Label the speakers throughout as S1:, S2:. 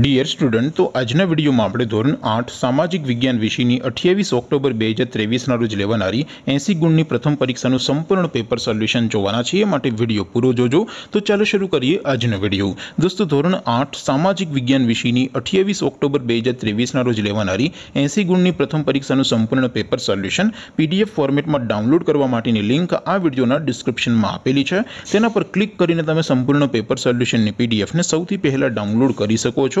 S1: dear student તો આજના વિડીયોમાં આપણે ધોરણ આઠ સામાજિક વિજ્ઞાન વિષયની અઠ્યાવીસ ઓક્ટોબર બે હજાર ત્રેવીસના રોજ લેવાનારી એંસી ગુણની પ્રથમ પરીક્ષાનું સંપૂર્ણ પેપર સોલ્યુશન જોવાના છે એ માટે વિડીયો પૂરો જોજો તો ચાલો શરૂ કરીએ આજનો વિડીયો દોસ્તો ધોરણ આઠ સામાજિક વિજ્ઞાન વિષયની અઠ્યાવીસ ઓક્ટોબર બે હજાર ત્રેવીસના રોજ લેવાનારી એંસી ગુણની પ્રથમ પરીક્ષાનું સંપૂર્ણ પેપર સોલ્યુશન પીડીએફ ફોર્મેટમાં ડાઉનલોડ કરવા માટેની લિંક આ વિડીયોના ડિસ્ક્રિપ્શનમાં આપેલી છે તેના પર ક્લિક કરીને તમે સંપૂર્ણ પેપર સોલ્યુશનની પીડીએફને સૌથી પહેલાં ડાઉનલોડ કરી શકો છો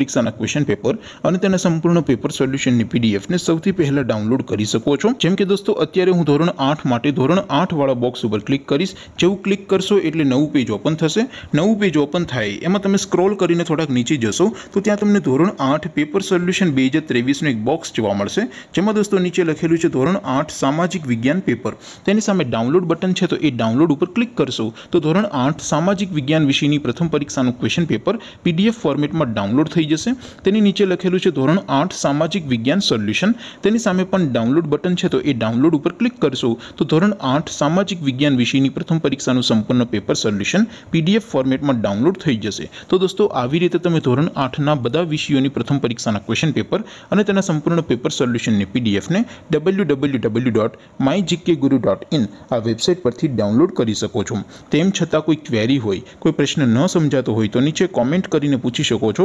S1: પરીક્ષાના ક્વેશ્ચન પેપર અને તેના સંપૂર્ણ પેપર સોલ્યુશનની પીડીએફને સૌથી પહેલા ડાઉનલોડ કરી શકો છો જેમ કે દોસ્તો અત્યારે હું ધોરણ આઠ માટે ધોરણ આઠ વાળા બોક્સ ઉપર ક્લિક કરીશ જેવું ક્લિક કરશો એટલે નવું પેજ ઓપન થશે નવું પેજ ઓપન થાય એમાં તમે સ્ક્રોલ કરીને થોડાક નીચે જશો તો ત્યાં તમને ધોરણ આઠ પેપર સોલ્યુશન બે હજાર ત્રેવીસનું એક બોક્સ જોવા મળશે જેમાં દોસ્તો નીચે લખેલું છે ધોરણ આઠ સામાજિક વિજ્ઞાન પેપર તેની સામે ડાઉનલોડ બટન છે તો એ ડાઉનલોડ ઉપર ક્લિક કરશો તો ધોરણ આઠ સામાજિક વિજ્ઞાન વિષયની પ્રથમ પરીક્ષાનું ક્વેશ્ચન પેપર પીડીએફ ફોર્મેટમાં ડાઉનલોડ થઈ જે જશે તેની નીચે લખેલું છે ધોરણ 8 સામાજિક વિજ્ઞાન સોલ્યુશન તેની સામે પણ ડાઉનલોડ બટન છે તો એ ડાઉનલોડ ઉપર ક્લિક કરશો તો ધોરણ 8 સામાજિક વિજ્ઞાન વિષયની પ્રથમ પરીક્ષાનું સંપૂર્ણ પેપર સોલ્યુશન પીડીએફ ફોર્મેટમાં ડાઉનલોડ થઈ જશે તો દોસ્તો આવી રીતે તમે ધોરણ 8 ના બધા વિષયોની પ્રથમ પરીક્ષાના ક્વેશ્ચન પેપર અને તેના સંપૂર્ણ પેપર સોલ્યુશન ને પીડીએફ ને www.mygkguru.in આ વેબસાઈટ પરથી ડાઉનલોડ કરી શકો છો તેમ છતાં કોઈ ક્વેરી હોય કોઈ પ્રશ્ન ન સમજાતો હોય તો નીચે કમેન્ટ કરીને પૂછી શકો છો